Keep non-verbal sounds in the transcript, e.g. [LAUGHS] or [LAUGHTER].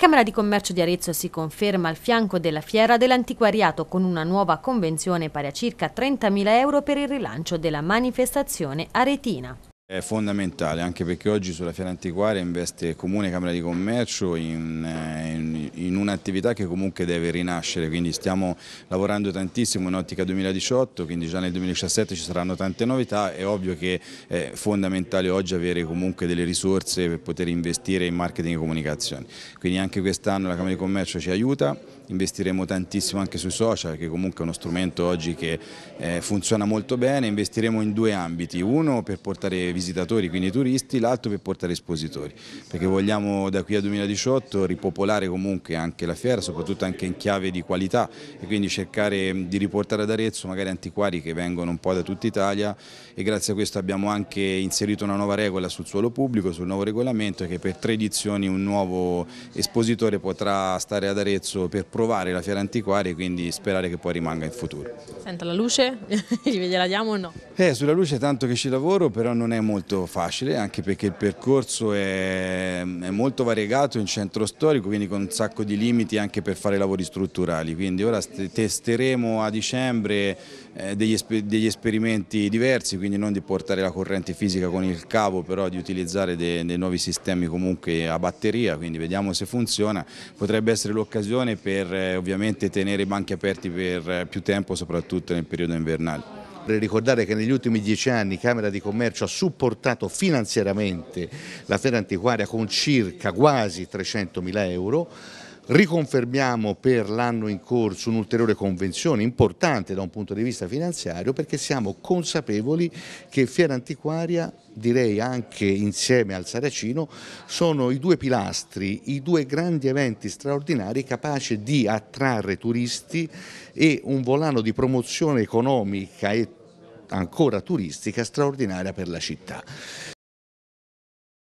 Camera di Commercio di Arezzo si conferma al fianco della Fiera dell'Antiquariato con una nuova convenzione pari a circa 30.000 euro per il rilancio della manifestazione aretina. È fondamentale anche perché oggi sulla Fiera Antiquaria investe Comune Camera di Commercio in, eh, in un'attività che comunque deve rinascere, quindi stiamo lavorando tantissimo in ottica 2018, quindi già nel 2017 ci saranno tante novità, è ovvio che è fondamentale oggi avere comunque delle risorse per poter investire in marketing e comunicazione, quindi anche quest'anno la Camera di Commercio ci aiuta, investiremo tantissimo anche sui social che comunque è uno strumento oggi che eh, funziona molto bene, investiremo in due ambiti, uno per portare visitatori, quindi turisti, l'altro per portare espositori, perché vogliamo da qui a 2018 ripopolare comunque che è anche la fiera, soprattutto anche in chiave di qualità e quindi cercare mm, di riportare ad Arezzo magari antiquari che vengono un po' da tutta Italia e grazie a questo abbiamo anche inserito una nuova regola sul suolo pubblico, sul nuovo regolamento che per tre edizioni un nuovo espositore potrà stare ad Arezzo per provare la fiera antiquaria e quindi sperare che poi rimanga in futuro. Senta la luce, gliela [LAUGHS] diamo o no? Eh, sulla luce tanto che ci lavoro però non è molto facile anche perché il percorso è, mm, è molto variegato in centro storico quindi con un sacco sacco di limiti anche per fare lavori strutturali, quindi ora testeremo a dicembre eh, degli, esper degli, esperimenti diversi, quindi non di portare la corrente fisica con il cavo, però di utilizzare dei, dei nuovi sistemi comunque a batteria, quindi vediamo se funziona, potrebbe essere l'occasione per eh, ovviamente tenere i banchi aperti per eh, più tempo, soprattutto nel periodo invernale. Vorrei ricordare che negli ultimi dieci anni Camera di Commercio ha supportato finanziariamente la fiera antiquaria con circa quasi 300 mila euro Riconfermiamo per l'anno in corso un'ulteriore convenzione importante da un punto di vista finanziario perché siamo consapevoli che Fiera Antiquaria, direi anche insieme al Saracino, sono i due pilastri, i due grandi eventi straordinari capaci di attrarre turisti e un volano di promozione economica e ancora turistica straordinaria per la città.